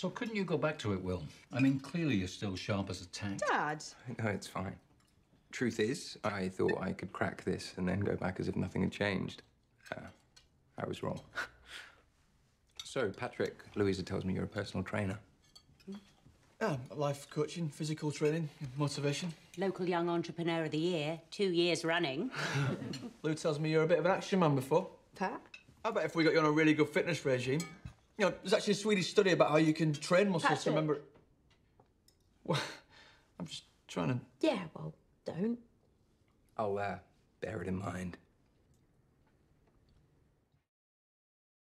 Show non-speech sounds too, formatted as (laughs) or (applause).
So couldn't you go back to it, Will? I mean, clearly you're still sharp as a tack. Dad! No, it's fine. Truth is, I thought I could crack this and then go back as if nothing had changed. Uh, I was wrong. (laughs) so, Patrick, Louisa tells me you're a personal trainer. Hmm. Yeah, life coaching, physical training, motivation. Local Young Entrepreneur of the Year, two years running. (laughs) Lou tells me you're a bit of an action man before. Pat? I bet if we got you on a really good fitness regime, you know, there's actually a Swedish study about how you can train muscles Patrick. to remember. Well, (laughs) I'm just trying to. Yeah, well, don't. I'll uh, bear it in mind.